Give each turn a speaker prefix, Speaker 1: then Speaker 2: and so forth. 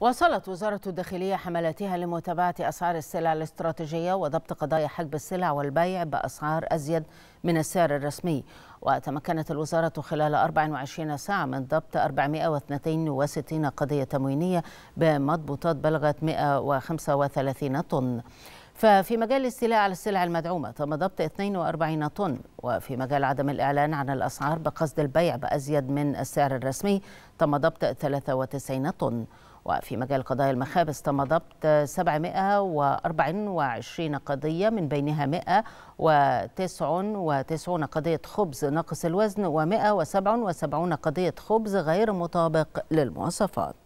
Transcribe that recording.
Speaker 1: واصلت وزارة الداخلية حملاتها لمتابعة أسعار السلع الاستراتيجية وضبط قضايا حجب السلع والبيع بأسعار أزيد من السعر الرسمي وتمكنت الوزارة خلال 24 ساعة من ضبط 462 قضية تموينية بمضبوطات بلغت 135 طن ففي مجال الاستيلاء على السلع المدعومة تم ضبط 42 طن وفي مجال عدم الإعلان عن الأسعار بقصد البيع بأزيد من السعر الرسمي تم ضبط 93 طن وفي مجال قضايا المخابز تم ضبط 724 قضية من بينها 199 قضية خبز ناقص الوزن و177 قضية خبز غير مطابق للمواصفات